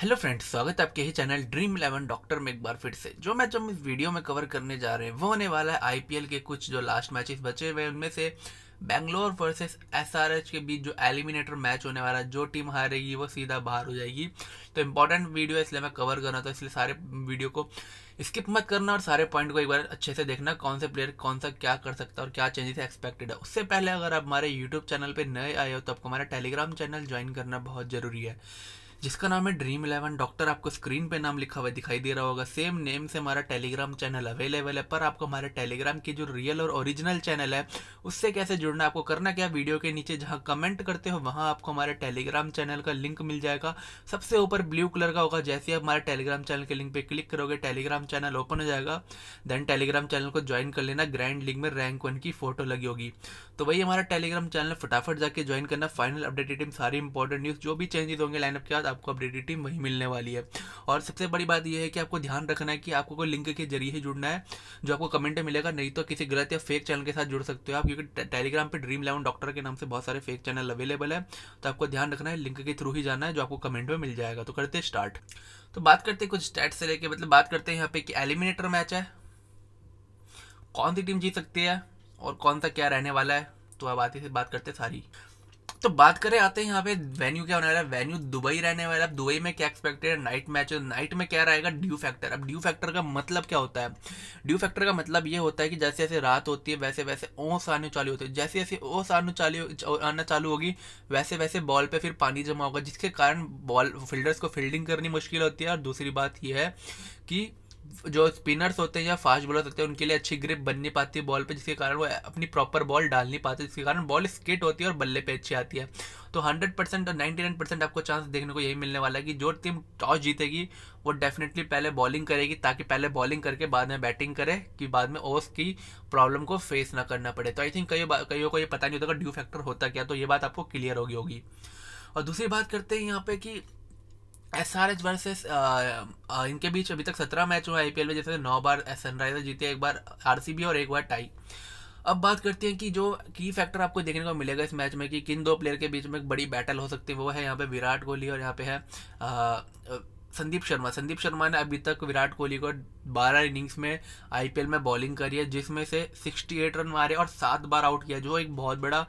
hello friends स्वागत है आपके ही चैनल ड्रीम इलेवन डॉक्टर में एक बार फिर से जो मैच हम इस वीडियो में कवर करने जा रहे हैं वो होने वाला है आईपीएल के कुछ जो लास्ट मैचेस बचे हुए उनमें से बेंगलोर वर्सेस एसआरएच के बीच जो एलिमिनेटर मैच होने वाला है जो टीम हारेगी वो सीधा बाहर हो जाएगी तो इंपॉर्टेंट वीडियो है इसलिए मैं कवर करना था इसलिए सारे वीडियो को स्किप मत करना और सारे पॉइंट को एक बार अच्छे से देखना कौन से प्लेयर कौन सा क्या कर सकता है और क्या चेंजेस एक्सपेक्टेड है उससे पहले अगर आप हमारे यूट्यूब चैनल पर नए आए हो तो आपको हमारा टेलीग्राम चैनल ज्वाइन करना बहुत ज़रूरी है जिसका नाम है ड्रीम इलेवन डॉक्टर आपको स्क्रीन पे नाम लिखा हुआ दिखाई दे रहा होगा सेम नेम से हमारा टेलीग्राम चैनल अवेलेबल है पर आपको हमारे टेलीग्राम की जो रियल और ओरिजिनल चैनल है उससे कैसे जुड़ना आपको करना क्या वीडियो के नीचे जहाँ कमेंट करते हो वहाँ आपको हमारे टेलीग्राम चैनल का लिंक मिल जाएगा सबसे ऊपर ब्लू कलर का होगा जैसे आप हमारे टेलीग्राम चैनल के लिंक पर क्लिक करोगे टेलीग्राम चैनल ओपन हो जाएगा देन टेलीग्राम चैनल को ज्वाइन कर लेना ग्रैंड लिंक में रैंक वन की फोटो लगी होगी तो वही हमारा टेलीग्राम चैनल फटाफट जाके ज्वाइन करना फाइनल अपडेटेड सारी इंपॉर्टेंट न्यूज़ जो भी चेंजेस होंगे लाइनअप के बाद आपको अपडेटेड टीम वहीं मिलने वाली है और सबसे बड़ी बात यह है कि आपको ध्यान रखना है कि आपको कोई लिंक के जरिए ही जुड़ना है जो आपको कमेंट मिलेगा नहीं तो किसी गलत या फेक चैनल के साथ जुड़ सकते हो आप क्योंकि टेलीग्राम पर ड्रीम इलेवन डॉक्टर के नाम से बहुत सारे फेक चैनल अवेलेबल है तो आपको ध्यान रखना है लिंक के थ्रू ही जाना है जो आपको कमेंट में मिल जाएगा तो करते स्टार्ट तो बात करते हैं कुछ स्टैट से लेके मतलब बात करते हैं यहाँ पे कि एलिमिनेटर मैच है कौन सी टीम जीत सकती है और कौन सा क्या रहने वाला है तो अब आते से बात करते सारी तो बात करें आते हैं यहाँ पे वेन्यू क्या होने वाला है वेन्यू दुबई रहने वाला है दुबई में क्या एक्सपेक्टेड है नाइट मैच नाइट में क्या रहेगा ड्यू फैक्टर अब ड्यू फैक्टर का मतलब क्या होता है ड्यू फैक्टर का मतलब ये होता है कि जैसे जैसे रात होती है वैसे वैसे ओस आने चालू होती है जैसे जैसे ओस आने चालू आना चालू होगी वैसे वैसे बॉल पर फिर पानी जमा होगा जिसके कारण बॉल फील्डर्स को फील्डिंग करनी मुश्किल होती है और दूसरी बात यह है कि जो स्पिनर्स होते हैं या फास्ट बॉलर होते हैं उनके लिए अच्छी ग्रिप बन नहीं पाती है बॉल पे जिसके कारण वो अपनी प्रॉपर बॉल डाल नहीं पाते जिसके कारण बॉल स्किट होती है और बल्ले पे अच्छी आती है तो 100 परसेंट और 99 परसेंट आपको चांस देखने को यही मिलने वाला है कि जो टीम टॉस जीतेगी वो डेफिनेटली पहले बॉलिंग करेगी ताकि पहले बॉलिंग करके बाद में बैटिंग करे कि बाद में ओवर्स की प्रॉब्लम को फेस ना करना पड़े तो आई थिंक कई कईयों को ये पता नहीं होता कि ड्यू फैक्टर होता क्या तो ये बात आपको क्लियर होगी होगी और दूसरी बात करते हैं यहाँ पे कि एस आर एच वर्सेस इनके बीच अभी तक सत्रह मैच हुए आई पी एल में जैसे नौ बार सनराइजर जीते एक बार आर सी बी और एक बार टाई अब बात करते हैं कि जो की फैक्टर आपको देखने को मिलेगा इस मैच में कि किन दो प्लेयर के बीच में एक बड़ी बैटल हो सकती है वो है यहाँ पे विराट कोहली और यहाँ पे है आ, संदीप शर्मा संदीप शर्मा ने अभी तक विराट कोहली को 12 इनिंग्स में आईपीएल में बॉलिंग करी है जिसमें से 68 रन मारे और सात बार आउट किया जो एक बहुत बड़ा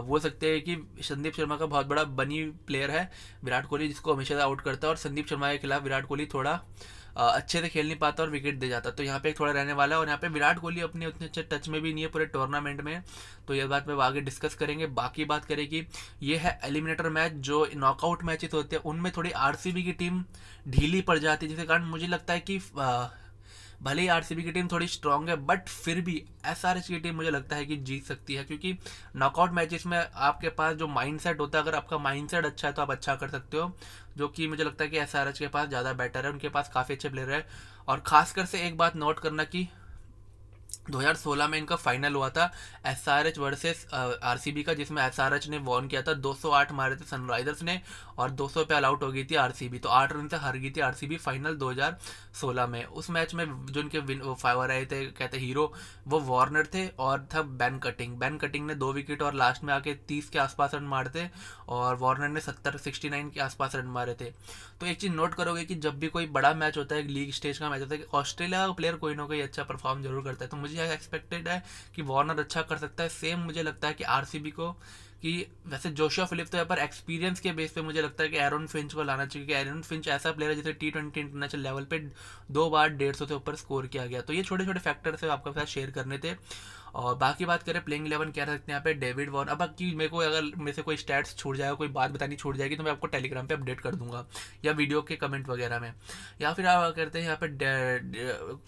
अब बोल सकते हैं कि संदीप शर्मा का बहुत बड़ा बनी प्लेयर है विराट कोहली जिसको हमेशा आउट करता है और संदीप शर्मा के खिलाफ विराट कोहली थोड़ा अच्छे से खेल नहीं पाता और विकेट दे जाता तो यहाँ पे थोड़ा रहने वाला है और यहाँ पे विराट कोहली अपने उतने अच्छे टच में भी नहीं है पूरे टूर्नामेंट में तो ये बात में आगे डिस्कस करेंगे बाकी बात करें कि ये है एलिमिनेटर मैच जो नॉकआउट मैचेस होते हैं उनमें थोड़ी आर की टीम ढीली पड़ जाती है जिसके कारण मुझे लगता है कि भले ही आरसीबी की टीम थोड़ी स्ट्रांग है बट फिर भी एसआरएच की टीम मुझे लगता है कि जीत सकती है क्योंकि नॉकआउट मैचेस में आपके पास जो माइंडसेट होता है अगर आपका माइंडसेट अच्छा है तो आप अच्छा कर सकते हो जो कि मुझे लगता है कि एसआरएच के पास ज़्यादा बेटर है उनके पास काफ़ी अच्छे प्लेयर है और खासकर से एक बात नोट करना कि 2016 में इनका फाइनल हुआ था S R H versus R C B का जिसमें एस आर एच ने वॉन किया था 208 मारे थे सनराइजर्स ने और 200 पे आउट हो गई थी आर सी बी तो आठ रन से हार गई थी आर सी बी फाइनल 2016 में उस मैच में जो इनके विन फाइवर आए थे कहते हीरो वो वार्नर थे और था बैन कटिंग बैन कटिंग ने दो विकेट और लास्ट में आके तीस के आसपास रन मारे थे और वार्नर ने सत्तर सिक्सटी नाइन के आसपास रन मारे थे तो एक चीज़ नोट करोगे कि जब भी कोई बड़ा मैच होता है लीग स्टेज का मैच होता है ऑस्ट्रेलिया का प्लेयर कोई ना कोई अच्छा परफॉर्म जरूर करता है तो मुझे एक्सपेक्टेड है कि वार्नर अच्छा कर सकता है सेम मुझे लगता है कि आर को कि वैसे जोशा फिलिप तो यहाँ पर एक्सपीरियंस के बेस पे मुझे लगता है कि एरन फिंच को लाना चाहिए क्योंकि एरन फिंच ऐसा प्लेयर है जिसे टी ट्वेंटी इंटरनेशनल लेवल पे दो बार डेढ़ सौ से ऊपर स्कोर किया गया तो ये छोटे छोटे फैक्टर्स है आपके साथ शेयर करने थे और बाकी बात करें प्लेइंग इलेवन क्या सकते हैं यहाँ पे डेविड वॉर्न अब बाकी मेरे को अगर मेरे से कोई स्टैट्स छूट जाएगा कोई बात बतानी छूट जाएगी तो मैं आपको टेलीग्राम पे अपडेट कर दूंगा या वीडियो के कमेंट वगैरह में या फिर आप करते हैं यहाँ पे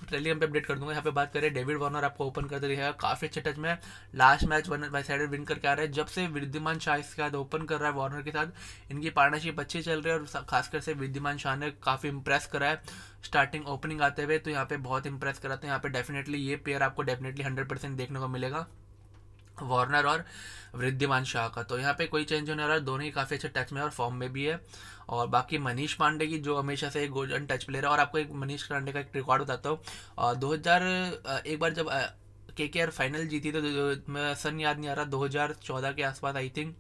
टेलीग्राम पे अपडेट कर दूंगा यहाँ पे बात करें डेविड वार्नर आपको ओपन करते है काफ़ी अच्छे टच में last match one by side win करके आ रहा है जब से विद्यमान शाह इसके साथ ओपन कर रहा है वार्नर के साथ इनकी पार्टनरशिप अच्छी चल रही है और खासकर से विद्यमान शाह ने काफ़ी इंप्रेस करा है स्टार्टिंग ओपनिंग आते हुए तो यहाँ पे बहुत इंप्रेस करा था यहाँ पे डेफिनेटली ये पेयर आपको डेफिनेटली हंड्रेड परसेंट देखने को मिलेगा वार्नर और वृद्धिमान शाह का तो यहाँ पे कोई चेंज होने वाला दोनों ही काफ़ी अच्छे टच में और फॉर्म में भी है और बाकी मनीष पांडे की जो हमेशा से एक गोल्डन टच प्लेयर है और आपको एक मनीष पांडे का एक रिकॉर्ड बताता हूँ दो हज़ार एक बार जब के के आर फाइनल जीती तो, तो, तो मैं सन याद नहीं आ रहा दो के आसपास आई थिंक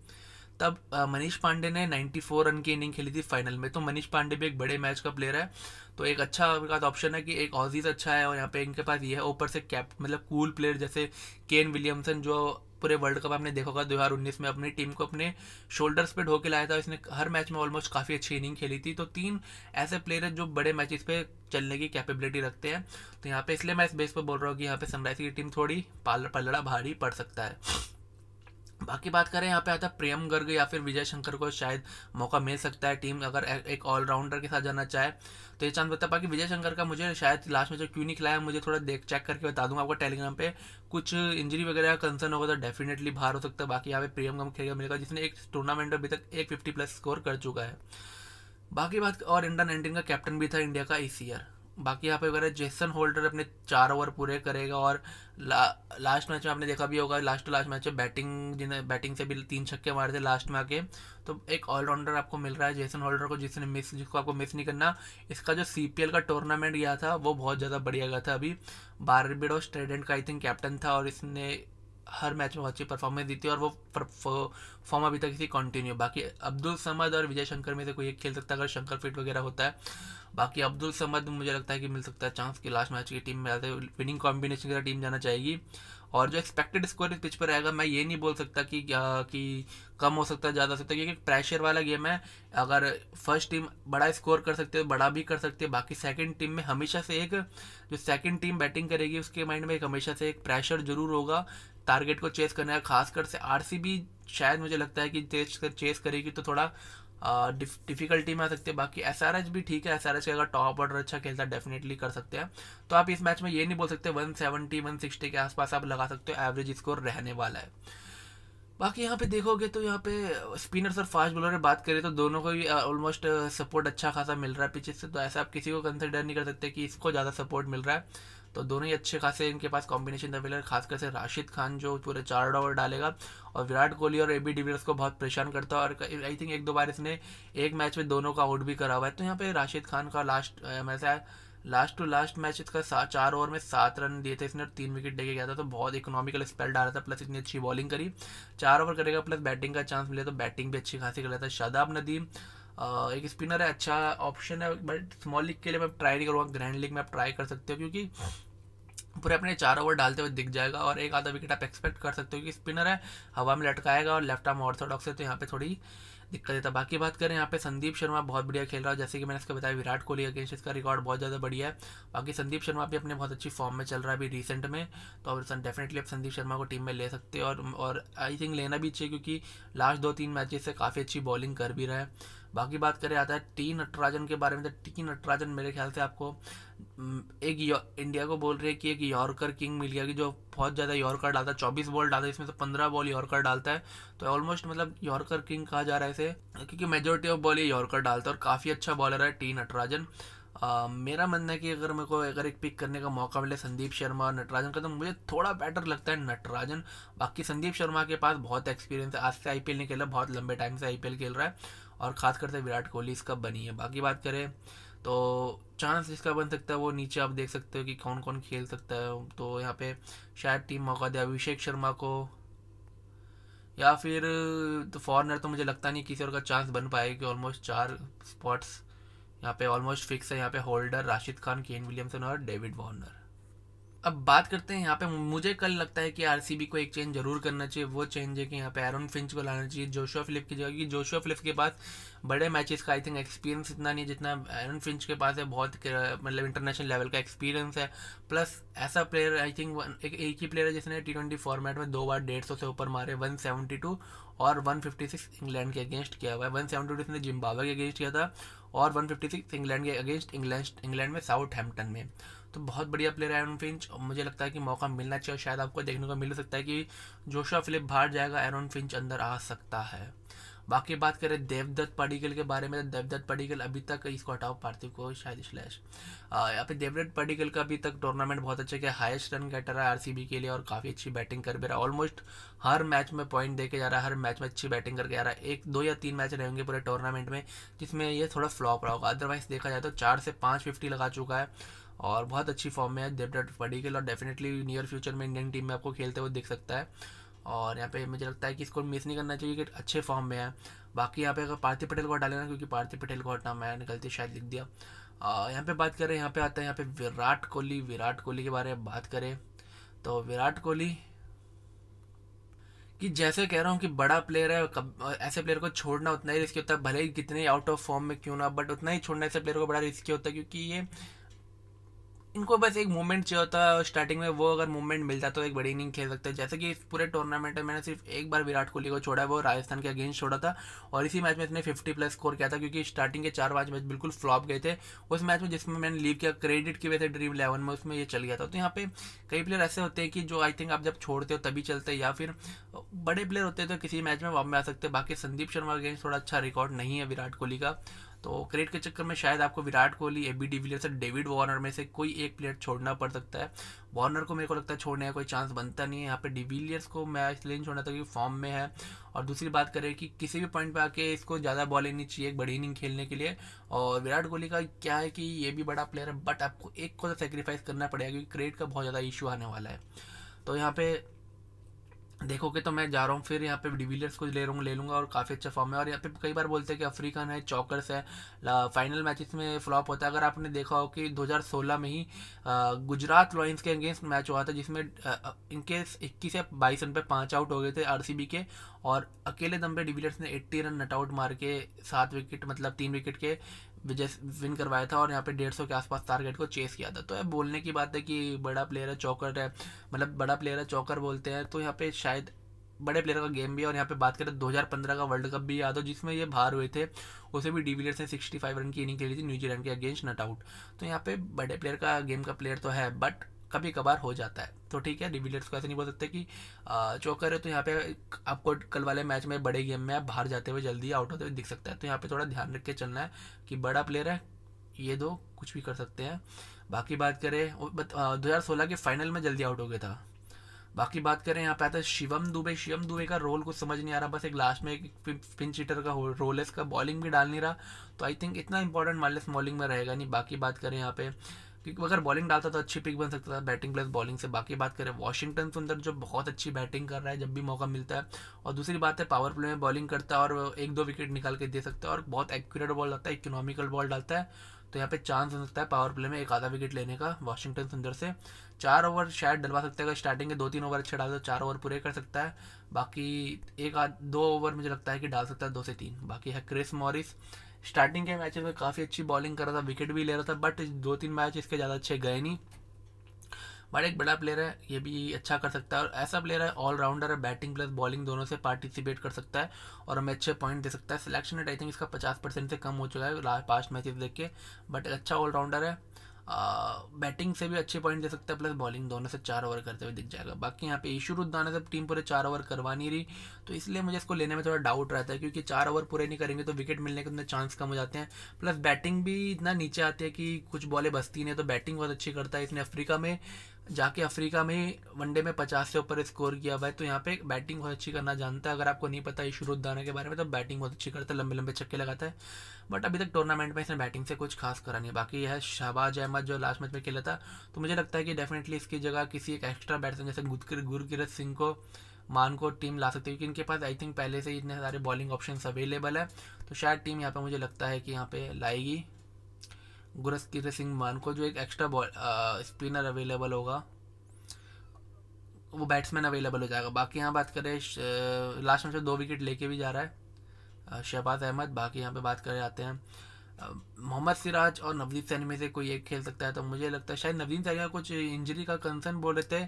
तब मनीष पांडे ने 94 रन की इनिंग खेली थी फाइनल में तो मनीष पांडे भी एक बड़े मैच का प्लेयर है तो एक अच्छा उनका ऑप्शन तो है कि एक ऑजीज अच्छा है और यहाँ पे इनके पास ये है ऊपर से कैप मतलब कूल प्लेयर जैसे केन विलियमसन जो पूरे वर्ल्ड कप आपने देखा होगा दो हज़ार उन्नीस में अपनी टीम को अपने शोल्डर्स पे ढोके लाया था इसने हर मैच में ऑलमोस्ट काफ़ी अच्छी इनिंग खेली थी तो तीन ऐसे प्लेयर हैं जो बड़े मैचेस पे चलने की कैपेबिलिटी रखते हैं तो यहाँ पे इसलिए मैं इस बेस पर बोल रहा हूँ कि यहाँ पे सनराइज की टीम थोड़ी पाल पलड़ा भारी पड़ सकता है बाकी बात करें यहाँ पे आता है प्रेम गर्ग या फिर विजय शंकर को शायद मौका मिल सकता है टीम अगर एक ऑलराउंडर के साथ जाना चाहे तो ये चांस बता बाकी विजय शंकर का मुझे शायद लास्ट में जो क्यों नहीं खिलाया मुझे थोड़ा देख चेक करके बता दूंगा आपको टेलीग्राम पे कुछ इंजरी वगैरह का कंसर्न होगा तो डेफिनेटली बाहर हो सकता है बाकी यहाँ पे प्रियम गम खेल मिलेगा जिसने एक टूर्नामेंट अभी तक एक फिफ्टी प्लस स्कोर कर चुका है बाकी बात और इंडियन एंडिंग का कैप्टन भी था इंडिया का इस ईयर बाकी यहाँ पे वगैरह जेसन होल्डर अपने चार ओवर पूरे करेगा और ला, लास्ट मैच में आपने देखा भी होगा लास्ट लास्ट मैच में बैटिंग जिन्हें बैटिंग से भी तीन छक्के मारे थे लास्ट में आके तो एक ऑलराउंडर आपको मिल रहा है जेसन होल्डर को जिसने मिस जिसको आपको मिस नहीं करना इसका जो सी का टूर्नामेंट गया था वो बहुत ज़्यादा बढ़िया गया था अभी बारबिडो स्टेडेंट का आई थिंक कैप्टन था और इसने हर मैच में अच्छी परफॉर्मेंस दी थी और वो फॉर्म अभी तक इसी कंटिन्यू बाकी अब्दुल समद और विजय शंकर में से कोई एक खेल सकता है अगर शंकर फिट वगैरह होता है बाकी अब्दुल समद मुझे लगता है कि मिल सकता है चांस कि लास्ट मैच की टीम में आते विनिंग कॉम्बिनेशन की टीम जाना चाहेगी और जो एक्सपेक्टेड स्कोर इस पिच पर रहेगा मैं ये नहीं बोल सकता कि क्या कि कम हो सकता है ज़्यादा हो सकता है क्योंकि प्रेशर वाला गेम है अगर फर्स्ट टीम बड़ा स्कोर कर सकते हो बड़ा भी कर सकते है बाकी सेकंड टीम में हमेशा से एक जो सेकंड टीम बैटिंग करेगी उसके माइंड में एक हमेशा से एक प्रेशर जरूर होगा टारगेट को चेस करने का खासकर से आर शायद मुझे लगता है कि चेस करेगी तो थोड़ा डिफिकल्टी में आ सकते हैं बाकी एस आर एच भी ठीक है एस आर के अगर टॉप ऑर्डर अच्छा खेलता है डेफिनेटली कर सकते हैं तो आप इस मैच में ये नहीं बोल सकते 170 160 के आसपास आप लगा सकते हो एवरेज स्कोर रहने वाला है बाकी यहाँ पे देखोगे तो यहाँ पे स्पिनर्स और फास्ट बॉलर बात करें तो दोनों को भी ऑलमोस्ट सपोर्ट अच्छा खासा मिल रहा है पिचेस से तो ऐसा आप किसी को कंसिडर नहीं कर सकते कि इसको ज़्यादा सपोर्ट मिल रहा है तो दोनों ही अच्छे खासे इनके पास कॉम्बिनेशन अवेलेबल खासकर से राशिद खान जो पूरे चार ओवर डालेगा और विराट कोहली और ए बी डिविलियर्स को बहुत परेशान करता है और आई थिंक एक दो बार इसने एक मैच में दोनों का आउट भी करा हुआ है तो यहाँ पे राशिद खान का लास्ट मैच uh, है लास्ट टू लास्ट मैच इसका चार ओवर में सात रन दिए थे इसने और तीन विकेट लेके गया था तो बहुत इकोनॉमिकल स्पेल डाला था प्लस इतनी अच्छी बॉलिंग करी चार ओवर करेगा प्लस बैटिंग का चांस मिले तो बैटिंग भी अच्छी खासी कर रहा था शादाब नदीम एक स्पिनर है अच्छा ऑप्शन है बट स्मॉल लीग के लिए मैं ट्राई नहीं करूँगा ग्रैंड लीग में आप ट्राई कर सकते हो क्योंकि पूरे अपने चार ओवर डालते हुए दिख जाएगा और एक आधा विकेट आप एक्सपेक्ट कर सकते हो कि स्पिनर है हवा में लटकाएगा और लेफ्ट आर्म ऑर्थोडॉक्स है तो यहाँ पे थोड़ी दिक्कत देता बाकी बात करें यहाँ पे संदीप शर्मा बहुत बढ़िया खेल रहा है जैसे कि मैंने इसका बताया विराट कोहली अगेंस्ट इसका रिकॉर्ड बहुत ज़्यादा बढ़िया है बाकी संदीप शर्मा भी अपने बहुत अच्छी फॉर्म में चल रहा है अभी रिसेंट में तो अब डेफिनेटली आप संदीप शर्मा को टीम में ले सकते हैं और और आई थिंक लेना भी चाहिए क्योंकि लास्ट दो तीन मैचेस से काफ़ी अच्छी बॉलिंग कर भी रहा है बाकी बात करें आता है टी नटराजन के बारे में तो टी नटराजन मेरे ख्याल से आपको एक इंडिया को बोल रहे हैं कि एक यॉर्कर किंग मिल गया कि जो बहुत ज़्यादा यॉर्कर डालता है चौबीस बॉल डालता है इसमें से पंद्रह बॉल यॉर्कर डालता है तो ऑलमोस्ट मतलब यॉर्कर किंग कहा जा रहा है इसे क्योंकि मेजोरिटी ऑफ बॉल ये यॉर्कर डालता है और काफ़ी अच्छा बॉलर है टी नटराजन मेरा मानना है कि अगर मेरे को अगर एक पिक करने का मौका मिले संदीप शर्मा और नटराजन का तो मुझे थोड़ा बेटर लगता है नटराजन बाकी संदीप शर्मा के पास बहुत एक्सपीरियंस है आज से आईपीएल नहीं खेला बहुत लंबे टाइम से आईपीएल खेल रहा है और ख़ास कर से तो विराट कोहली इसका बनी है बाकी बात करें तो चांस जिसका बन सकता है वो नीचे आप देख सकते हो कि कौन कौन खेल सकता है तो यहाँ पे शायद टीम मौका दे अभिषेक शर्मा को या फिर तो फॉरनर तो मुझे लगता नहीं किसी और का चांस बन कि ऑलमोस्ट चार स्पॉट्स यहाँ पे ऑलमोस्ट फिक्स है यहाँ पे holder Rashid Khan Kane Williamson और डेविड वार्नर अब बात करते हैं यहाँ पे मुझे कल लगता है कि आरसीबी को एक चेंज जरूर करना चाहिए वो चेंज है कि यहाँ पे एरन फिंच को लाना चाहिए जोशुआ फिलिप की जगह क्योंकि जोशुआ फिलिप के पास बड़े मैचेस का आई थिंक एक्सपीरियंस इतना नहीं है जितना एरन फिंच के पास है बहुत मतलब इंटरनेशनल लेवल का एक्सपीरियंस है प्लस ऐसा प्लेयर आई थिंक एक एक ही प्लेयर है जिसने टी ट्वेंटी फॉर्मेट में दो बार डेढ़ सौ से ऊपर मारे वन टू और वन फिफ्टी सिक्स इंग्लैंड के अगेंस्ट किया हुआ है वन सेवेंटी टू इसने जिम्बावे के अगेंस्ट किया था और 156 इंग्लैंड के अगेंस्ट इंग्लैंड इंग्लैंड में साउथ हैम्पटन में तो बहुत बढ़िया प्लेयर है एरन फिंच और मुझे लगता है कि मौका मिलना चाहिए और शायद आपको देखने को मिल सकता है कि जोशा फिलिप बाहर जाएगा एरन फिंच अंदर आ सकता है बाकी बात करें देवदत्त पडिकल के बारे में तो देवदत्त पडिकल अभी तक इसको हटाओ पार्थिव को शायद स्लैश यहाँ पे देवदत्त पडिकल का अभी तक टूर्नामेंट बहुत अच्छा किया हाईएस्ट रन गेटर है आर के लिए और काफ़ी अच्छी बैटिंग कर भी रहा है ऑलमोस्ट हर मैच में पॉइंट देके जा रहा है हर मैच में अच्छी बैटिंग करके जा रहा है एक दो या तीन मैच रहेंगे पूरे टूर्नामेंट में जिसमें ये थोड़ा फ्लॉप रहा होगा अदरवाइज देखा जाए तो चार से पाँच फिफ्टी लगा चुका है और बहुत अच्छी फॉर्म में है देवदत्त पडिकल और डेफिनेटली नियर फ्यूचर में इंडियन टीम में आपको खेलते हुए दिख सकता है और यहाँ पे मुझे लगता है कि इसको मिस नहीं करना चाहिए कि अच्छे फॉर्म में है बाकी यहाँ पे अगर पार्थिव पटेल को लेना क्योंकि पार्थिव पटेल को हटना मैंने गलती शायद लिख दिया यहाँ पे बात करें यहाँ पे आता है यहाँ पे विराट कोहली विराट कोहली के बारे में बात करें तो विराट कोहली कि जैसे कह रहा हूँ कि बड़ा प्लेयर है कब, ऐसे प्लेयर को छोड़ना उतना ही रिस्की होता है भले ही कितने आउट ऑफ फॉर्म में क्यों ना बट उतना ही छोड़ना ऐसे प्लेयर को बड़ा रिस्की होता है क्योंकि ये इनको बस एक मूवमेंट चाहिए होता है स्टार्टिंग में वो अगर मूवमेंट मिलता तो एक बड़ी इनिंग खेल सकते हैं जैसे कि इस पूरे टूर्नामेंट में मैंने सिर्फ एक बार विराट कोहली को छोड़ा वो राजस्थान के अगेंस्ट छोड़ा था और इसी मैच में इसने फिफ्टी प्लस स्कोर किया था क्योंकि स्टार्टिंग के चार पाँच मैच बिल्कुल फ्लॉप गए थे उस मैच में जिसमें मैंने लीव किया क्रेडिट की वजह से ड्रीम इलेवन में उसमें ये चल गया था तो यहाँ पे कई प्लेयर ऐसे होते हैं कि जो आई थिंक आप जब छोड़ते हो तभी चलते या फिर बड़े प्लेयर होते हैं तो किसी मैच में वापस आ सकते हैं बाकी संदीप शर्मा अगेंस्ट थोड़ा अच्छा रिकॉर्ड नहीं है विराट कोहली का तो क्रिकेट के चक्कर में शायद आपको Virat Kohli A B de Villiers David Warner में से कोई एक प्लेयर छोड़ना पड़ सकता है वार्नर को मेरे को लगता है छोड़ने का कोई चांस बनता नहीं है यहाँ पे डिविलियर्स को मैं इसलिए नहीं छोड़ना था क्योंकि फॉर्म में है और दूसरी बात करें कि किसी भी पॉइंट पे आके इसको ज़्यादा बॉलिंग नहीं चाहिए एक बड़ी इनिंग खेलने के लिए और विराट कोहली का क्या है कि ये भी बड़ा प्लेयर है बट आपको एक को तो सेक्रीफाइस करना पड़ेगा क्योंकि क्रिकेट का बहुत ज़्यादा इशू आने वाला है तो यहाँ पर देखोगे तो मैं जा रहा हूँ फिर यहाँ पे डिविलियर्स को ले रहा हूँ ले लूँगा और काफ़ी अच्छा फॉर्म है और यहाँ पे कई बार बोलते हैं कि अफ्रीकन है चौकर्स है फाइनल मैचेस में फ्लॉप होता है अगर आपने देखा हो कि 2016 में ही गुजरात लॉयंस के अगेंस्ट मैच हुआ था जिसमें इनके इक्कीस या बाईस रन पे पाँच आउट हो गए थे आर के और अकेले दम पे डिविलियर्स ने एट्टी रन नट आउट मार के सात विकेट मतलब तीन विकेट के विजय विन करवाया था और यहाँ पे डेढ़ सौ के आसपास टारगेट को चेस किया था तो अब बोलने की बात है कि बड़ा प्लेयर है चौकर है मतलब बड़ा प्लेयर है चौकर बोलते हैं तो यहाँ पे शायद बड़े प्लेयर का गेम भी और यहाँ पे बात करें 2015 तो का वर्ल्ड कप भी याद हो जिसमें ये बाहर हुए थे उसे भी डिविलियर्स ने 65 रन की इनिंग खेली थी न्यूजीलैंड के अगेंस्ट नट आउट तो यहाँ पे बड़े प्लेयर का गेम का प्लेयर तो है बट कभी कभार हो जाता है तो ठीक है डिविलियर्स को ऐसे नहीं बोल सकते कि चौकर है तो यहाँ पे आपको कल वाले मैच में बड़े गेम में आप बाहर जाते हुए जल्दी आउट होते हुए दिख सकता है तो यहाँ पे थोड़ा ध्यान रख के चलना है कि बड़ा प्लेयर है ये दो कुछ भी कर सकते हैं बाकी बात करें दो हज़ार सोलह के फाइनल में जल्दी आउट हो गया था बाकी बात करें यहाँ पे आता है शिवम दुबे शिवम दुबे का रोल कुछ समझ नहीं आ रहा बस एक लास्ट में एक फिन चीटर का रोल है इसका बॉलिंग भी डाल नहीं रहा तो आई थिंक इतना इंपॉर्टेंट मालिस बॉलिंग में रहेगा नहीं बाकी बात करें यहाँ पे क्योंकि अगर बॉलिंग डालता तो अच्छी पिक बन सकता था बैटिंग प्लस बॉलिंग से बाकी बात करें वॉशिंगटन सुंदर जो बहुत अच्छी बैटिंग कर रहा है जब भी मौका मिलता है और दूसरी बात है पावर प्ले में बॉलिंग करता है और एक दो विकेट निकाल के दे सकता है और बहुत एक्यूरेट बॉल डालता है इकोनॉमिकल बॉल डालता है तो यहाँ पे चांस हो सकता है पावर प्ले में एक आधा विकेट लेने का वाशिंगटन सुंदर से चार ओवर शायद डलवा सकता है अगर स्टार्टिंग के दो तीन ओवर अच्छे डाल तो चार ओवर पूरे कर सकता है बाकी एक आध दो ओवर मुझे लगता है कि डाल सकता है दो से तीन बाकी है क्रिस मॉरिस स्टार्टिंग के मैच में काफ़ी अच्छी बॉलिंग कर रहा था विकेट भी ले रहा था बट दो तीन मैच इसके ज़्यादा अच्छे गए नहीं बट एक बड़ा प्लेयर है ये भी अच्छा कर सकता है और ऐसा प्लेयर है ऑलराउंडर है बैटिंग प्लस बॉलिंग दोनों से पार्टिसिपेट कर सकता है और हमें अच्छे पॉइंट दे सकता है सिलेक्शन रेट आई थिंक इसका पचास परसेंट से कम हो चुका है पास्ट मैचेस देख के बट अच्छा ऑलराउंडर है बैटिंग से भी अच्छे पॉइंट दे सकता है प्लस बॉलिंग दोनों से चार ओवर करते हुए दिख जाएगा बाकी यहाँ पे ईशू ने से टीम पूरे चार ओवर करवा नहीं रही तो इसलिए मुझे इसको लेने में थोड़ा डाउट रहता है क्योंकि चार ओवर पूरे नहीं करेंगे तो विकेट मिलने के उतने चांस कम हो जाते हैं प्लस बैटिंग भी इतना नीचे आती है कि कुछ बॉलें बस्ती नहीं तो बैटिंग बहुत अच्छी करता है इसने अफ्रीका में जाके अफ्रीका में वनडे में पचास से ऊपर स्कोर किया हुआ है तो यहाँ पे बैटिंग बहुत अच्छी करना जानता है अगर आपको नहीं पता ईशू रुद्दाना के बारे में तो बैटिंग बहुत अच्छी करता है लंबे लंबे छक्के लगाता है बट अभी तक टूर्नामेंट में इसने बैटिंग से कुछ खास करा नहीं बाकी यह शहबाज अहमद जो लास्ट मैच में खेला था तो मुझे लगता है कि डेफिनेटली इसकी जगह किसी एक एक्स्ट्रा बैट्समैन जैसे गुरकिरत सिंह को मान को टीम ला सकती है क्योंकि इनके पास आई थिंक पहले से ही इतने सारे बॉलिंग ऑप्शन अवेलेबल है तो शायद टीम यहाँ पर मुझे लगता है कि यहाँ पर लाएगी गुरस्कीर सिंह मान को जो एक एक्स्ट्रा बॉल स्पिनर अवेलेबल होगा वो बैट्समैन अवेलेबल हो जाएगा बाकी यहाँ बात करें लास्ट मैच में दो विकेट लेके भी जा रहा है शहबाज अहमद बाकी यहाँ पे बात कर आते हैं मोहम्मद सिराज और नवदीप सैनी में से कोई एक खेल सकता है तो मुझे लगता है शायद नवदीप सैनी का कुछ इंजरी का कंसर्न बोल रहे थे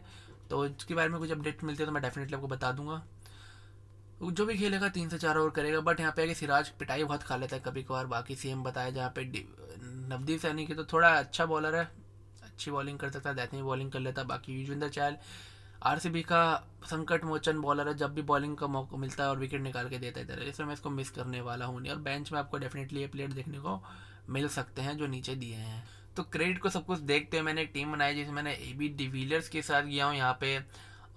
तो उसके बारे में कुछ अपडेट मिलते हैं तो मैं डेफिनेटली आपको बता दूंगा जो भी खेलेगा तीन से चार ओवर करेगा बट यहाँ पे आगे सिराज पिटाई बहुत खा लेता है कभी कभार बाकी सेम बताया जहाँ पे नवदीप सैनी की तो थोड़ा अच्छा बॉलर है अच्छी बॉलिंग कर सकता है दैतनी बॉलिंग कर लेता है बाकी युजविंदर चहल बी का संकट मोचन बॉलर है जब भी बॉलिंग का मौका मिलता है और विकेट निकाल के देता है इसलिए मैं इसको मिस करने वाला हूँ नहीं और बेंच में आपको डेफिनेटली ये प्लेयर देखने को मिल सकते हैं जो नीचे दिए हैं तो क्रेडिट को सब कुछ देखते हुए मैंने एक टीम बनाई जिसमें मैंने ए बी डिविलियर्स के साथ गया हूँ यहाँ पे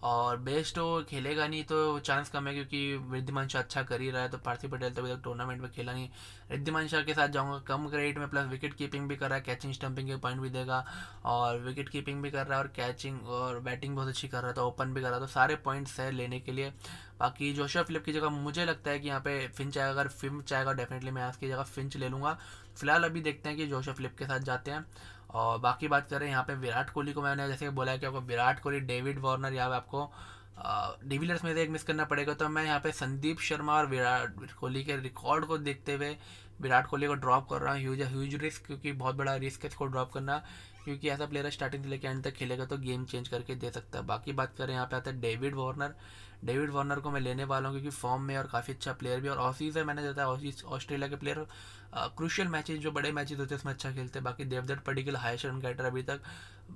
और बेस्ट तो खेलेगा नहीं तो चांस कम है क्योंकि रिद्धिमान शाह अच्छा कर ही रहा है तो पार्थिव पटेल तो अभी तक टूर्नामेंट में खेला नहीं रिद्धिमान शाह के साथ जाऊंगा कम क्रेडिट में प्लस विकेट कीपिंग भी कर रहा है कैचिंग स्टंपिंग के पॉइंट भी देगा और विकेट कीपिंग भी कर रहा है और कैचिंग और बैटिंग बहुत अच्छी कर रहा था ओपन तो भी कर रहा था तो सारे पॉइंट्स है लेने के लिए बाकी जोशा फिलिप की जगह मुझे लगता है कि यहाँ पे फिंच आएगा अगर फिंच आएगा डेफिनेटली मैं आज की जगह फिंच ले लूँगा फिलहाल अभी देखते हैं कि जोशा फिलिप के साथ जाते हैं और बाकी बात करें यहाँ पे विराट कोहली को मैंने जैसे बोला कि आपको विराट कोहली डेविड वार्नर यहाँ पे आपको डिविलियर्स में से एक मिस करना पड़ेगा तो मैं यहाँ पे संदीप शर्मा और विराट कोहली के रिकॉर्ड को देखते हुए विराट कोहली को ड्रॉप कर रहा हूँ ह्यूज ह्यूज रिस्क क्योंकि बहुत बड़ा रिस्क है इसको ड्रॉप करना क्योंकि ऐसा प्लेयर स्टार्टिंग से लेकर एंड तक खेलेगा तो गेम चेंज करके दे सकता है बाकी बात करें यहाँ पे आता है डेविड वार्नर डेविड वार्नर को मैं लेने वाला हूँ क्योंकि फॉर्म में और काफ़ी अच्छा प्लेयर भी और ऑसीज है मैंने जाता है ऑस्ट्रेलिया के प्लेयर क्रूशियल मैचेज जो बड़े मैचेज होते हैं उसमें अच्छा खेलते हैं बाकी Devdutt particular highest run getter अभी तक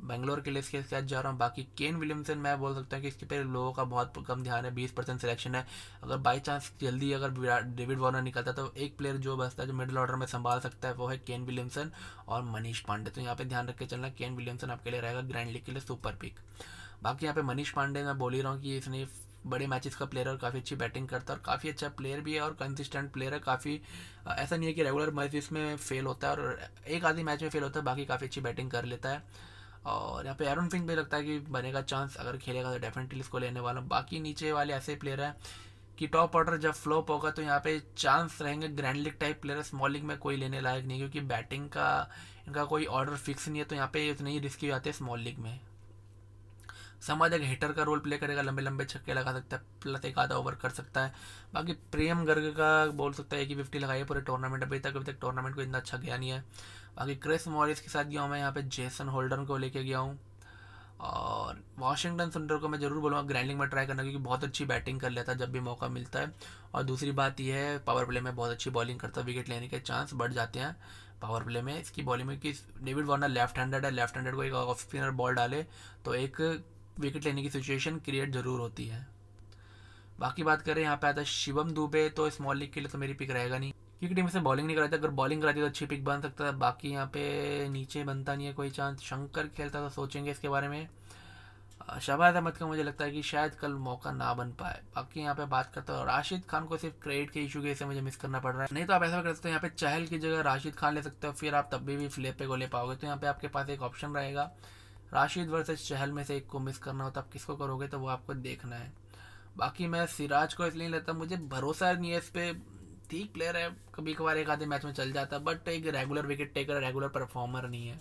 बैंगलोर के लिए इसके साथ जा रहा हूँ बाकी केन विलियमसन मैं बोल सकता हूँ कि इसके पे लोगों का बहुत कम ध्यान है बीस परसेंट सिलेक्शन है अगर बाई चांस जल्दी अगर डेविड वार्नर निकलता तो एक प्लेयर जो बसता है जो मिडिल ऑर्डर में संभाल सकता है वो है केन विलियमसन और मनीष पांडे तो यहाँ पे ध्यान रख के चलना केन विलियमसन आपके लिए रहेगा ग्रैंड लीग के लिए सुपर पिक बाकी यहाँ पे मनीष पांडे मैं बोल ही रहा हूँ कि इसने बड़े मैचेस का प्लेयर है और काफ़ी अच्छी बैटिंग करता है और काफ़ी अच्छा प्लेयर भी है और कंसिस्टेंट प्लेयर है काफ़ी ऐसा नहीं है कि रेगुलर मैच इसमें फेल होता है और एक आधी मैच में फेल होता है बाकी काफ़ी अच्छी बैटिंग कर लेता है और यहाँ पे एरन फिंग भी लगता है कि बनेगा चांस अगर खेलेगा तो डेफिनेटली इसको लेने वाला बाकी नीचे वाले ऐसे प्लेयर हैं कि टॉप ऑर्डर जब फ्लॉप होगा तो यहाँ पे चांस रहेंगे grand league type player small league में कोई लेने लायक नहीं क्योंकि बैटिंग का इनका कोई ऑर्डर फिक्स नहीं है तो यहाँ पे इतने ही रिस्की हो जाते हैं स्मॉल लीग में समाज एक हेटर का रोल प्ले करेगा लंबे लंबे छक्के लगा सकता है प्लस एक आधा ओवर कर सकता है बाकी प्रेम गर्ग का बोल सकता है कि फिफ्टी लगाई पूरे टूर्नामेंट अभी तक अभी तक टूर्नामेंट को इतना अच्छा गया नहीं है बाकी क्रिस मॉरिस के साथ गया हूँ मैं यहाँ पे जेसन होल्डन को लेके गया हूँ और वाशिंगटन सुंडर को मैं ज़रूर बोलूँगा ग्राइंडिंग में ट्राई करना क्योंकि बहुत अच्छी बैटिंग कर लेता है जब भी मौका मिलता है और दूसरी बात यह है पावर प्ले में बहुत अच्छी बॉलिंग करता है विकेट लेने के चांस बढ़ जाते हैं पावर प्ले में इसकी बॉलिंग में कि डेविड वार्नर लेफ्ट हैंडेड है लेफ्ट हैंडेड को एक ऑफ स्पिनर बॉल डाले तो एक विकेट लेने की सिचुएशन क्रिएट ज़रूर होती है बाकी बात करें यहाँ पे आता है शिवम दुबे तो स्मॉल लीग के लिए तो मेरी पिक रहेगा नहीं क्योंकि टीम से बॉलिंग नहीं कराती अगर बॉलिंग कराती तो अच्छी पिक बन सकता है बाकी यहाँ पे नीचे बनता नहीं है कोई चांस शंकर खेलता तो सोचेंगे इसके बारे में शबाद अहमद का मुझे लगता है कि शायद कल मौका ना बन पाए बाकी यहाँ पे बात करता हूँ राशिद खान को सिर्फ क्रेडिट के इशू के से मुझे मिस करना पड़ रहा है नहीं तो आप ऐसा कर सकते हो यहाँ पे चहल की जगह राशिद खान ले सकते हो फिर आप तब भी, भी फ्लेपे को ले पाओगे तो यहाँ पे आपके पास एक ऑप्शन रहेगा राशिद वर्सेज चहल में से एक को मिस करना हो तो आप किसको करोगे तो वो आपको देखना है बाकी मैं सिराज को इसलिए लेता मुझे भरोसा नहीं है इस पर ठीक प्लेयर है कभी कभार एक आधे मैच में चल जाता है बट एक regular wicket taker regular performer नहीं है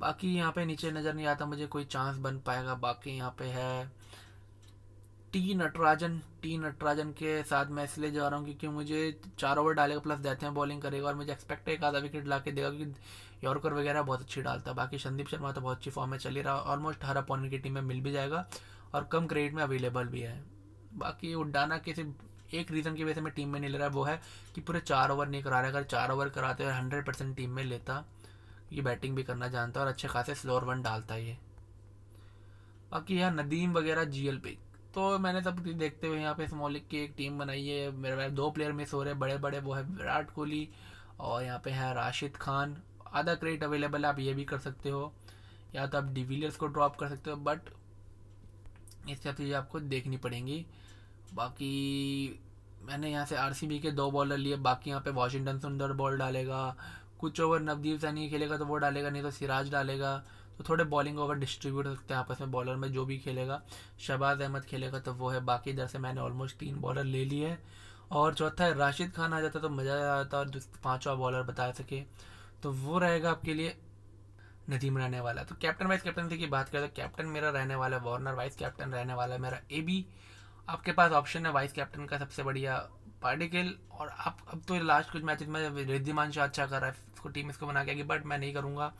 बाकी यहाँ पे नीचे नज़र नहीं आता मुझे कोई चांस बन पाएगा बाकी यहाँ पे है टी नटराजन टी नटराजन के साथ मैं इसलिए जा रहा हूँ क्योंकि मुझे चार ओवर डालेगा प्लस देते हैं बॉलिंग करेगा और मुझे एक्सपेक्ट है एक आधा विकेट ला के देगा क्योंकि यॉर्कर वगैरह बहुत अच्छी डालता है बाकी संदीप शर्मा तो बहुत अच्छी फॉर्म में चली रहा है ऑलमोस्ट हर अपोनेंट की टीम में मिल भी जाएगा और कम क्रेडिट में अवेलेबल भी है बाकी उड्डाना किसी एक रीज़न की वजह से मैं टीम में नहीं ले रहा है वो है कि पूरे चार ओवर नहीं करा रहा है अगर चार ओवर कराते और हंड्रेड परसेंट टीम में लेता ये बैटिंग भी करना जानता और अच्छे खासे स्लोअर वन डालता ये बाकी यहाँ नदीम वगैरह जी एल पे तो मैंने सब देखते हुए यहाँ पे स्मॉलिक की एक टीम बनाई है मेरे दो प्लेयर मिस हो रहे हैं बड़े बड़े वो है विराट कोहली और यहाँ पे है राशिद खान आधा क्रेडिट अवेलेबल है आप ये भी कर सकते हो या तो आप डिविलियर्स को ड्रॉप कर सकते हो बट इस सब चीज़ें आपको देखनी पड़ेंगी बाकी मैंने यहाँ से आर के दो बॉलर लिए बाकी यहाँ पे वाशिंगटन सुंदर बॉल डालेगा कुछ ओवर नवदीप सैनी खेलेगा तो वो डालेगा नहीं तो सिराज डालेगा तो थोड़े बॉलिंग ओवर डिस्ट्रीब्यूट हो सकते हैं आपस में बॉलर में जो भी खेलेगा शबाज अहमद खेलेगा तो वो है बाकी इधर से मैंने ऑलमोस्ट तीन बॉलर ले लिए हैं और चौथा है राशिद खान आ जाता तो मज़ा आ जाता और पाँचवा बॉलर बता सके तो वो रहेगा आपके लिए नदीम रहने वाला तो कैप्टन वाइस से की बात करें तो कैप्टन मेरा रहने वाला है वार्नर वाइस कैप्टन रहने वाला है मेरा ए बी आपके पास ऑप्शन है वाइस कैप्टन का सबसे बढ़िया पार्टिकल और आप अब तो लास्ट कुछ मैचेस में रिद्धिमान शाह अच्छा कर रहा है उसको टीम इसको बना के आगे बट मैं नहीं करूँगा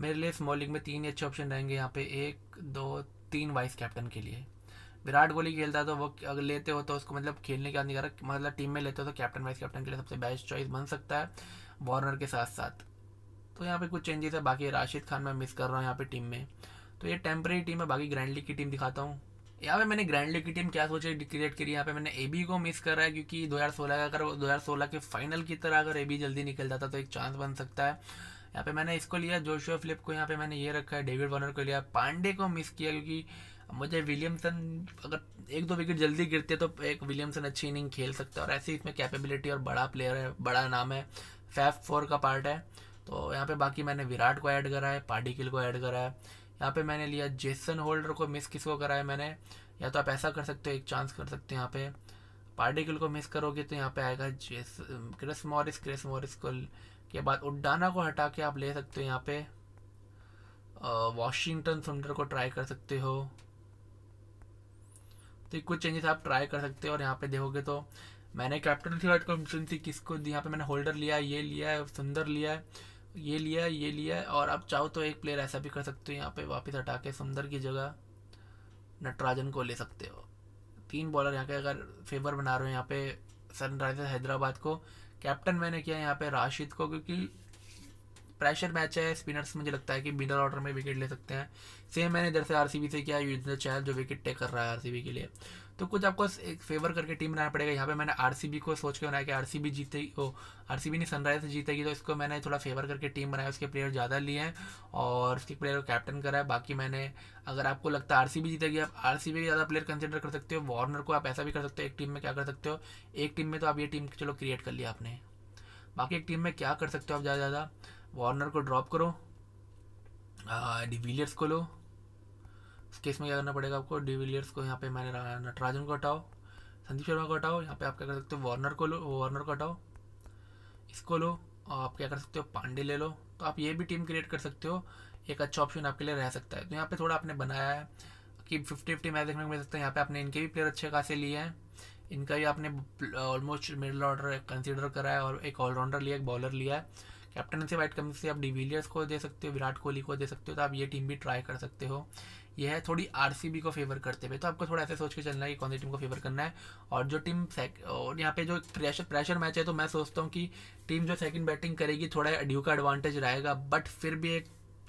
मेरे लिए स्मॉलिंग में तीन ही अच्छे ऑप्शन रहेंगे यहाँ पे एक दो तीन वाइस कैप्टन के लिए विराट कोहली खेलता तो वो अगर लेते हो तो उसको मतलब खेलने का नहीं कर रहा मतलब टीम में लेते हो तो कैप्टन वाइस कैप्टन के लिए सबसे बेस्ट चॉइस बन सकता है वार्नर के साथ साथ तो यहाँ पे कुछ चेंजेस है बाकी राशिद खान मैं मिस कर रहा हूँ यहाँ पे टीम में तो ये टेम्प्रेरी टीम है बाकी ग्रैंड लीग की टीम दिखाता हूँ यहाँ पे मैंने ग्रैंड लीग की टीम क्या सोचे क्रिएट करी यहाँ पे मैंने बी को मिस कर रहा है क्योंकि दो सोलह का अगर दो हज़ार सोलह के फाइनल की तरह अगर बी जल्दी निकल जाता तो एक चांस बन सकता है यहाँ पे मैंने इसको लिया जोशुआ फ्लिप को यहाँ पे मैंने ये रखा है डेविड वॉर्नर को लिया पांडे को मिस किया क्योंकि मुझे विलियमसन अगर एक दो विकेट जल्दी गिरते तो एक विलियमसन अच्छी इनिंग खेल सकता है और ऐसे इसमें कैपेबिलिटी और बड़ा प्लेयर है बड़ा नाम है फैफ फोर का पार्ट है तो यहाँ पे बाकी मैंने विराट को ऐड करा है पार्टिकल को ऐड करा है यहाँ पे मैंने लिया जेसन होल्डर को मिस किसको करा है मैंने या तो आप ऐसा कर सकते हो एक चांस कर सकते हो यहाँ पे पार्टिकल को मिस करोगे तो यहाँ पे आएगा जेस क्रिस मॉरिस क्रिस मॉरिस को के बाद उड्डाना को हटा के आप ले सकते हो यहाँ पे वॉशिंगटन सुंदर को ट्राई कर सकते हो तो ये कुछ चेंजेस आप ट्राई कर सकते हो और यहाँ पे देखोगे तो मैंने कैप्टन थी को इमरजेंसी किसको दी यहाँ पे मैंने होल्डर लिया ये लिया है सुंदर लिया है ये लिया है ये लिया है और आप चाहो तो एक प्लेयर ऐसा भी कर सकते हो यहाँ पे वापस हटा के सुंदर की जगह नटराजन को ले सकते हो तीन बॉलर यहाँ के अगर फेवर बना रहे हो यहाँ पे सनराइजर्स हैदराबाद को कैप्टन मैंने किया यहाँ पे राशिद को क्योंकि प्रेशर मैच है स्पिनर्स मुझे लगता है कि मिडल ऑर्डर में विकेट ले सकते हैं सेम मैंने इधर से आर से किया युद्ध चहल जो विकेट टेक कर रहा है आर के लिए तो कुछ आपको एक फेवर करके टीम बनाना पड़ेगा यहाँ पे मैंने आर को सोच के बनाया कि आर सी जीतेगी ओ आर सी बी नहीं सनराइज जीतेगी तो इसको मैंने थोड़ा फेवर करके टीम बनाया उसके प्लेयर ज़्यादा लिए हैं और उसके प्लेयर को कैप्टन करा है बाकी मैंने अगर आपको लगता है आर सी बी जीतेगी आप आर सी बी ज़्यादा प्लेयर कंसिडर कर सकते हो वार्नर को आप ऐसा भी कर सकते हो एक टीम में क्या कर सकते हो एक टीम में तो आप ये टीम चलो क्रिएट कर लिया आपने बाकी एक टीम में क्या कर सकते हो आप ज़्यादा ज़्यादा वार्नर को ड्रॉप करो डिविलियर्स को लो इस केस में क्या करना पड़ेगा आपको डिविलियर्स को यहाँ पे मैंने नटराजन को हटाओ संदीप शर्मा को हटाओ यहाँ पे आप क्या कर सकते हो वार्नर को लो वार्नर को हटाओ इसको लो और आप क्या कर सकते हो पांडे ले लो तो आप ये भी टीम क्रिएट कर सकते हो एक अच्छा ऑप्शन आपके लिए रह सकता है तो यहाँ पे थोड़ा आपने बनाया है कि फिफ्टी फिफ्टी मैच देखने को मिल सकता है यहाँ पे आपने इनके भी प्लेयर अच्छे खासे लिए हैं इनका भी आपने ऑलमोस्ट मिडल ऑर्डर कंसिडर करा है और एक ऑलराउंडर लिया एक बॉलर लिया है कैप्टन से वाइट कमी से आप डिविलियर्स को दे सकते हो विराट कोहली को दे सकते हो तो आप ये टीम भी ट्राई कर सकते हो यह है थोड़ी आर को फेवर करते हुए तो आपको थोड़ा ऐसे सोच के चलना है कि कौन सी टीम को फेवर करना है और जो टीम और यहाँ पे जो प्रेशर प्रेशर मैच है तो मैं सोचता हूँ कि टीम जो सेकंड बैटिंग करेगी थोड़ा ड्यू का एडवांटेज रहेगा बट फिर भी एक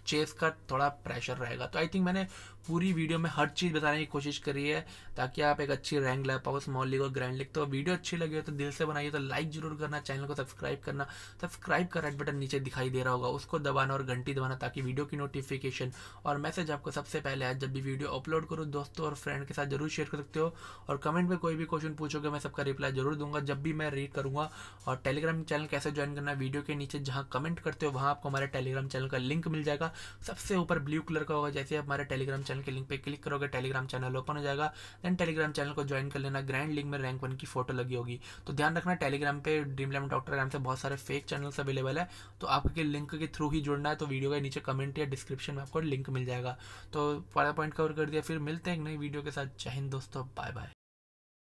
चेस का थोड़ा प्रेशर रहेगा तो आई थिंक मैंने पूरी वीडियो में हर चीज़ बताने की कोशिश करी है ताकि आप एक अच्छी रैंक ला पाओ स्मॉल लीग और ग्रैंड लीग तो वीडियो अच्छी लगी हो तो दिल से बनाइए तो लाइक जरूर करना चैनल को सब्सक्राइब करना सब्सक्राइब का रेड बटन नीचे दिखाई दे रहा होगा उसको दबाना और घंटी दबाना ताकि वीडियो की नोटिफिकेशन और मैसेज आपको सबसे पहले आज जब भी वीडियो अपलोड करो दोस्तों और फ्रेंड के साथ जरूर शेयर कर सकते हो और कमेंट में कोई भी क्वेश्चन पूछोगे मैं सबका रिप्लाई जरूर दूंगा जब भी मैं रीड करूँगा और टेलीग्राम चैनल कैसे ज्वाइन करना वीडियो के नीचे जहाँ कमेंट करते हो वहाँ आपको हमारे टेलीग्राम चैनल का लिंक मिल जाएगा सबसे ऊपर ब्लू कलर का होगा जैसे आप हमारे टेलीग्राम चैनल के लिंक पे क्लिक करोगे टेलीग्राम चैनल ओपन हो जाएगा देन टेलीग्राम चैनल को ज्वाइन कर लेना ग्रैंड लिंक में रैंक वन की फोटो लगी होगी तो ध्यान रखना टेलीग्राम पे लेवन डॉक्टर ग्राम से बहुत सारे फेक चैनल्स अवेलेबल है तो आपके लिंक के थ्रू ही जुड़ना है तो वीडियो के नीचे कमेंट या डिस्क्रिप्शन में आपको लिंक मिल जाएगा तो पॉइंट कवर कर दिया फिर मिलते हैं एक नई वीडियो के साथ चाहिए दोस्तों बाय बाय